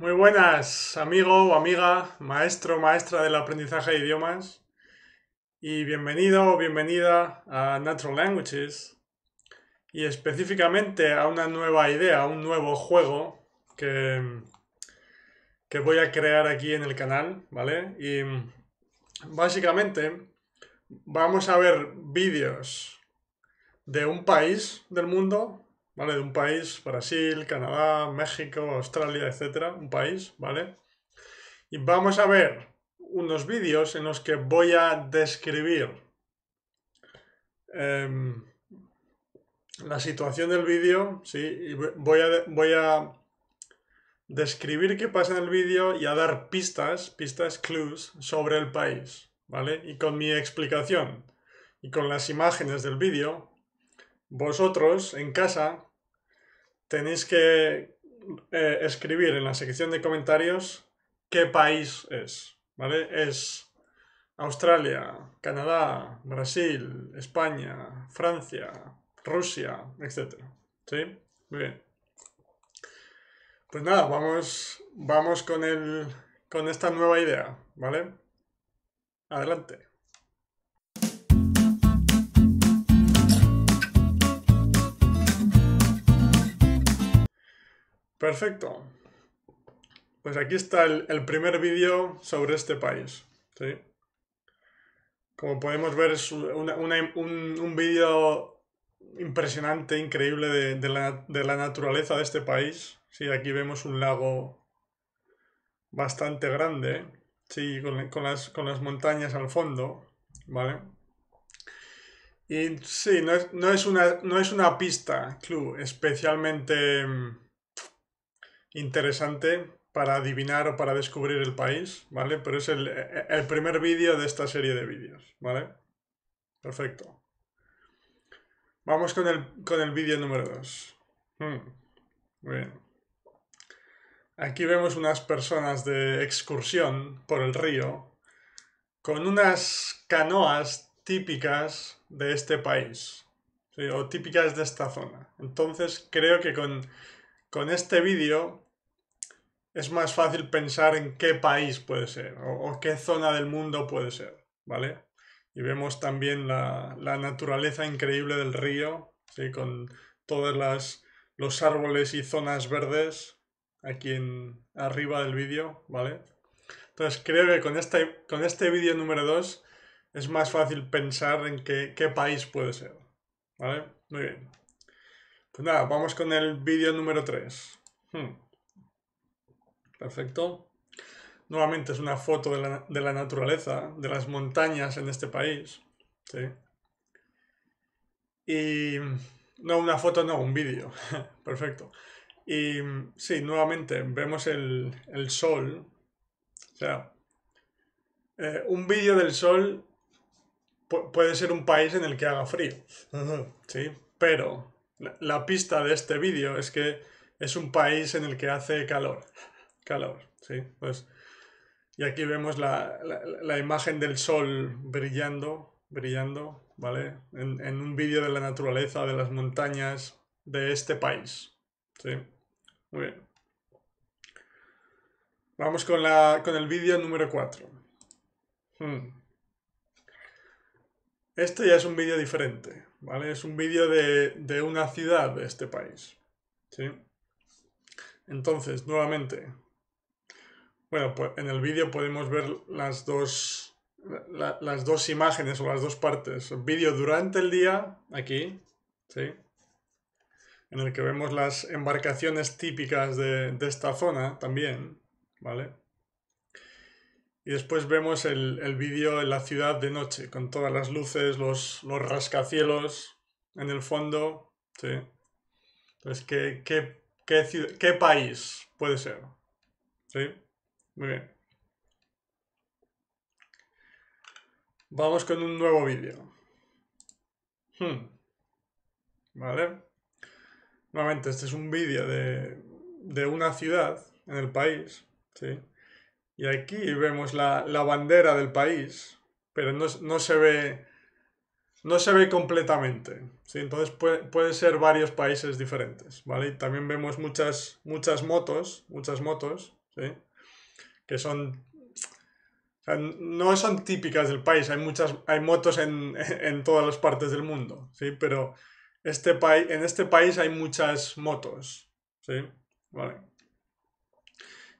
Muy buenas, amigo o amiga, maestro o maestra del aprendizaje de idiomas. Y bienvenido o bienvenida a Natural Languages. Y específicamente a una nueva idea, a un nuevo juego que, que voy a crear aquí en el canal, ¿vale? Y básicamente vamos a ver vídeos de un país del mundo ¿vale? De un país, Brasil, Canadá, México, Australia, etcétera, un país, ¿vale? Y vamos a ver unos vídeos en los que voy a describir em, la situación del vídeo, ¿sí? Y voy a, voy a describir qué pasa en el vídeo y a dar pistas, pistas, clues sobre el país, ¿vale? Y con mi explicación y con las imágenes del vídeo, vosotros en casa tenéis que eh, escribir en la sección de comentarios qué país es, ¿vale? Es Australia, Canadá, Brasil, España, Francia, Rusia, etc. ¿Sí? Muy bien. Pues nada, vamos, vamos con, el, con esta nueva idea, ¿vale? Adelante. Perfecto. Pues aquí está el, primer vídeo sobre este país. ¿sí? Como podemos ver, es un, vídeo impresionante, increíble de, la, naturaleza de este país. Sí, aquí vemos un lago bastante grande, sí, con, las, con las montañas al fondo, ¿vale? Y sí, no es, una, no es una pista, Club, especialmente mm, interesante para adivinar o para descubrir el país, ¿vale? Pero es el, primer vídeo de esta serie de vídeos, ¿vale? Perfecto. Vamos con el, vídeo número 2. Hmm. Muy bien. Aquí vemos unas personas de excursión por el río con unas canoas típicas de este país o típicas de esta zona. Entonces creo que con con este vídeo es más fácil pensar en qué país puede ser o, qué zona del mundo puede ser, ¿vale? Y vemos también la, naturaleza increíble del río, ¿sí? con todos los árboles y zonas verdes aquí arriba del vídeo, ¿vale? Entonces creo que con este, con este vídeo número 2 es más fácil pensar en qué, qué país puede ser, ¿vale? Muy bien. Pues nada, vamos con el vídeo número 3. Hmm. Perfecto. Nuevamente es una foto de la, naturaleza, de las montañas en este país. ¿sí? Y... No, una foto no, un vídeo. Perfecto. Y sí, nuevamente vemos el, sol. O sea, eh, un vídeo del sol puede ser un país en el que haga frío. Sí, pero la, pista de este vídeo es que es un país en el que hace calor. Calor, sí. Pues, y aquí vemos la, imagen del sol brillando, brillando, ¿vale? En, un vídeo de la naturaleza, de las montañas de este país. Sí. Muy bien. Vamos con, la, con el vídeo número 4. Este ya es un vídeo diferente, ¿vale? Es un vídeo de, una ciudad de este país, ¿sí? Entonces, nuevamente, bueno, pues en el vídeo podemos ver las dos, las dos imágenes o las dos partes. El vídeo durante el día, aquí, ¿sí? En el que vemos las embarcaciones típicas de, de esta zona también, ¿vale? Y después vemos el, vídeo en la ciudad de noche, con todas las luces, los, rascacielos en el fondo. ¿sí? Entonces, ¿qué, qué, país puede ser? ¿Sí? Muy bien. Vamos con un nuevo vídeo. Hmm. ¿Vale? Nuevamente, este es un vídeo de, de una ciudad en el país. ¿Sí? Y aquí vemos la, bandera del país, pero no, se ve no se ve completamente. ¿sí? Entonces pueden ser varios países diferentes, ¿vale? también vemos muchas, muchas motos, muchas motos, ¿sí? Que son... no son típicas del país, hay muchas, hay motos en, todas las partes del mundo, ¿sí? Pero este en este país hay muchas motos, ¿sí? Vale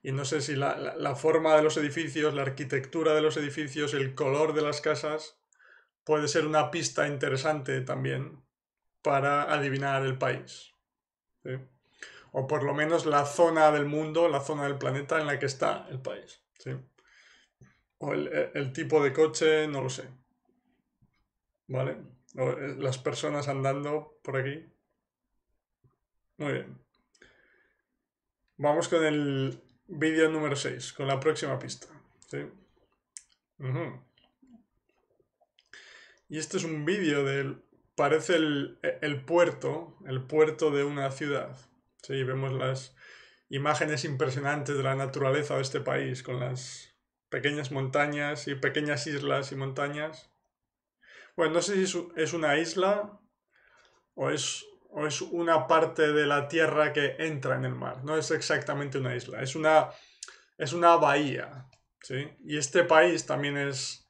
y no sé si la, forma de los edificios, la arquitectura de los edificios, el color de las casas puede ser una pista interesante también para adivinar el país. O por lo menos la zona del mundo, la zona del planeta en la que está el país. O el, e, el tipo de coche, no lo sé. ¿Vale? O eh, las personas andando por aquí. Muy bien. Vamos con el Vídeo número 6, con la próxima pista. Y este es un vídeo del... Parece el, puerto, el puerto de una ciudad. Sí, vemos las imágenes impresionantes de la naturaleza de este país, con las pequeñas montañas y pequeñas islas y montañas. Bueno, no sé si es una isla o es o es una parte de la tierra que entra en el mar. No es exactamente una isla, es una, es una bahía. Y este país también es,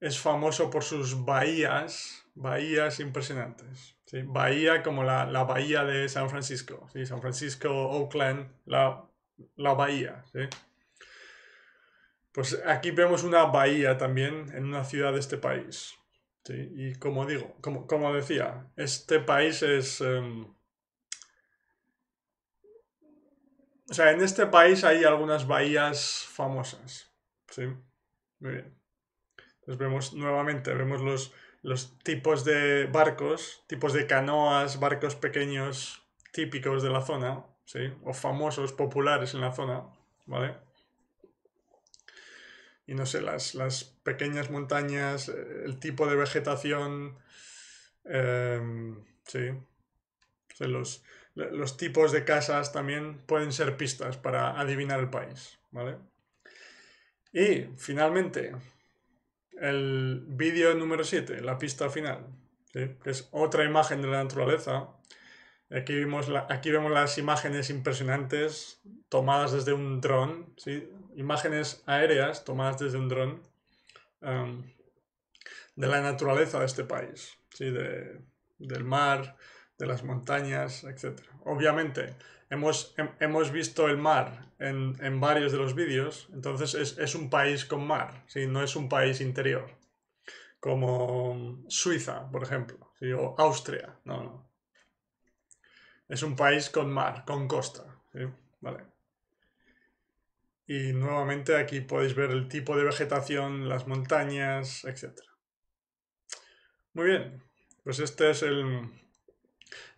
es famoso por sus bahías, bahías impresionantes. Bahía como la, bahía de San Francisco, San Francisco, Oakland, la, bahía. Pues aquí vemos una bahía también en una ciudad de este país. Sí, y como digo, como, decía, este país es... Em, o sea, en este país hay algunas bahías famosas. Sí, muy bien. Entonces vemos nuevamente, vemos los, los tipos de barcos, tipos de canoas, barcos pequeños típicos de la zona, ¿sí? O famosos, populares en la zona, ¿vale? y no sé, las, las pequeñas montañas, eh, el tipo de vegetación, em, sí, los, tipos de casas también pueden ser pistas para adivinar el país, ¿vale? Y finalmente, el vídeo número 7, la pista final, que es otra imagen de la naturaleza. Aquí, vimos aquí vemos las imágenes impresionantes tomadas desde un dron, ¿sí? imágenes aéreas tomadas desde un dron em, de la naturaleza de este país, ¿sí? de, del mar, de las montañas, etc. Obviamente, hemos, hemos visto el mar en, varios de los vídeos, entonces es, un país con mar, ¿sí? no es un país interior, como Suiza, por ejemplo, o Austria, no, no. Es un país con mar, con costa. Vale. Y nuevamente aquí podéis ver el tipo de vegetación, las montañas, etc. Muy bien, pues este es el,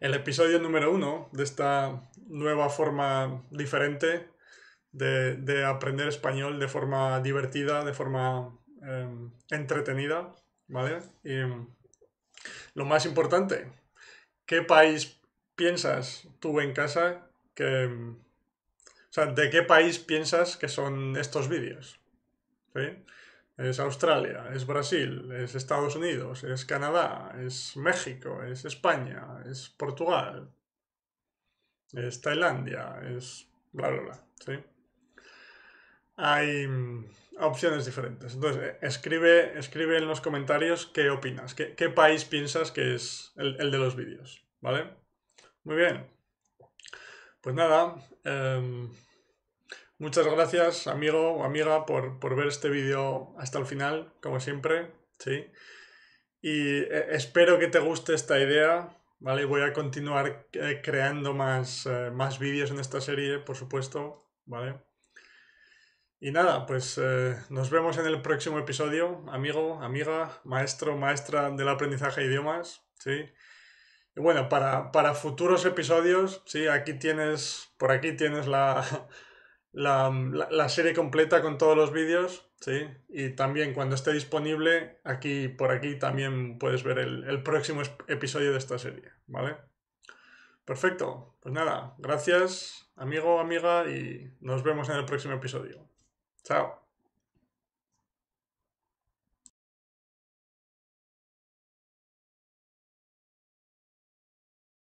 episodio número uno de esta nueva forma diferente de, aprender español de forma divertida, de forma em, entretenida, ¿vale? Y lo más importante, ¿qué país piensas tú en casa que sea, ¿de qué país piensas que son estos vídeos? ¿Sí? Es Australia, es Brasil, es Estados Unidos, es Canadá, es México, es España, es Portugal, es Tailandia, es bla, bla, bla. ¿sí? Hay mm, opciones diferentes. Entonces, eh, escribe, escribe en los comentarios qué opinas, qué, país piensas que es el, de los vídeos, ¿vale? Muy bien. Pues nada. Em, Muchas gracias, amigo o amiga, por, por ver este vídeo hasta el final, como siempre, ¿sí? Y eh, espero que te guste esta idea, ¿vale? Voy a continuar eh, creando más, eh, más vídeos en esta serie, por supuesto, ¿vale? Y nada, pues nos vemos en el próximo episodio, amigo, amiga, maestro, maestra del aprendizaje de idiomas, ¿sí? Y bueno, para, para futuros episodios, sí, aquí tienes, por aquí tienes la, la, la, serie completa con todos los vídeos, ¿sí? Y también cuando esté disponible, aquí por aquí también puedes ver el, el próximo episodio de esta serie, ¿vale? Perfecto, pues nada, gracias amigo, amiga, y nos vemos en el próximo episodio. Chao.